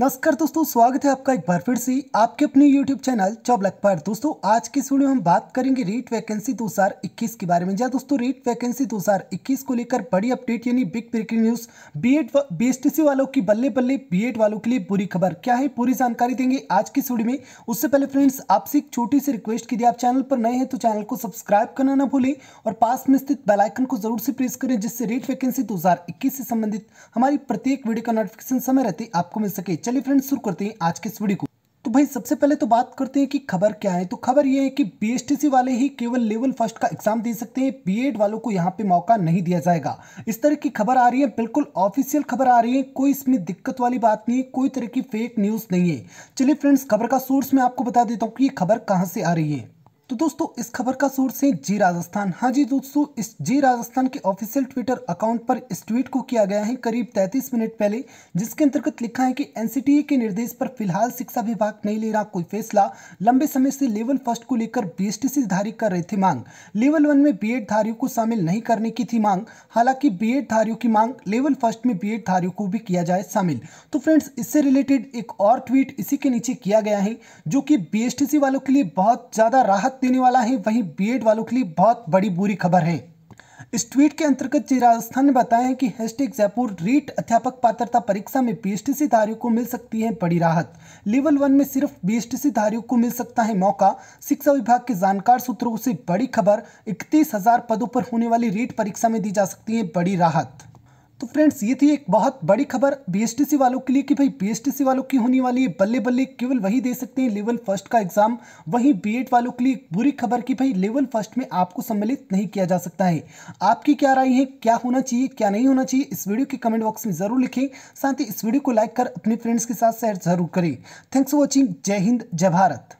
नमस्कार दोस्तों स्वागत है आपका एक बार फिर से आपके अपने YouTube चैनल चौबलक पर दोस्तों आज की इस वीडियो में हम बात करेंगे रीट वैकेंसी 2021 के बारे में जहाँ दोस्तों रीट वैकेंसी 2021 को लेकर बड़ी अपडेट यानी बिग ब्रेकिंग न्यूज बीएड एड वालों की बल्ले बल्ले बीएड वालों के लिए बुरी खबर क्या है पूरी जानकारी देंगे आज की इस वीडियो में उससे पहले फ्रेंड्स आपसे एक छोटी सी रिक्वेस्ट की आप चैनल पर नए हैं तो चैनल को सब्सक्राइब करना ना भूलें और पास में स्थित बेलाइकन को जरूर से प्रेस करें जिससे रेट वैकेंसी दो से संबंधित हमारी प्रत्येक वीडियो का नोटिफिकेशन समय रहते आपको मिल सके चलिए फ्रेंड्स शुरू करते हैं आज के इस वीडियो को तो भाई सबसे पहले तो बात करते हैं कि खबर क्या है तो खबर यह है कि बीएसटीसी वाले ही केवल लेवल फर्स्ट का एग्जाम दे सकते हैं बीएड वालों को यहाँ पे मौका नहीं दिया जाएगा इस तरह की खबर आ रही है बिल्कुल ऑफिशियल खबर आ रही है कोई इसमें दिक्कत वाली बात नहीं है कोई तरह की फेक न्यूज़ नहीं है चलिए फ्रेंड्स खबर का सोर्स मैं आपको बता देता हूँ कि ये खबर कहाँ से आ रही है तो दोस्तों इस खबर का सोर्स है जी राजस्थान हाँ जी दोस्तों इस जी राजस्थान के ऑफिशियल ट्विटर अकाउंट पर इस ट्वीट को किया गया है करीब 33 मिनट पहले जिसके अंतर्गत लिखा है कि एनसीटीए e के निर्देश पर फिलहाल शिक्षा विभाग नहीं ले रहा कोई फैसला लंबे समय से लेवल फर्स्ट को लेकर बी धारी कर रहे थे मांग लेवल वन में बी धारियों को शामिल नहीं करने की थी मांग हालांकि बी धारियों की मांग लेवल फर्स्ट में बी धारियों को भी किया जाए शामिल तो फ्रेंड्स इससे रिलेटेड एक और ट्वीट इसी के नीचे किया गया है जो कि बी वालों के लिए बहुत ज्यादा राहत देने वाला है वहीं बीएड वालों के लिए बहुत बड़ी बुरी खबर है इस ट्वीट के अंतर्गत जी राजस्थान ने बताया है कि हैशटैग जयपुर रीट अध्यापक पात्रता परीक्षा में बीएसटीसी धारियों को मिल सकती है बड़ी राहत लेवल वन में सिर्फ बीएसटीसी धारियों को मिल सकता है मौका शिक्षा विभाग के जानकार सूत्रों से बड़ी खबर इकतीस हजार पदों पर होने वाली रीट परीक्षा में दी जा सकती है बड़ी राहत तो फ्रेंड्स ये थी एक बहुत बड़ी खबर बीएसटीसी वालों के लिए कि भाई बीएसटीसी वालों की होने वाली है बल्ले बल्ले केवल वही दे सकते हैं लेवल फर्स्ट का एग्जाम वहीं बीएड वालों के लिए बुरी खबर कि भाई लेवल फर्स्ट में आपको सम्मिलित नहीं किया जा सकता है आपकी क्या राय है क्या होना चाहिए क्या नहीं होना चाहिए इस वीडियो के कमेंट बॉक्स में जरूर लिखें साथ ही इस वीडियो को लाइक कर अपने फ्रेंड्स के साथ शेयर जरूर करें थैंक्स फॉर वॉचिंग जय हिंद जय भारत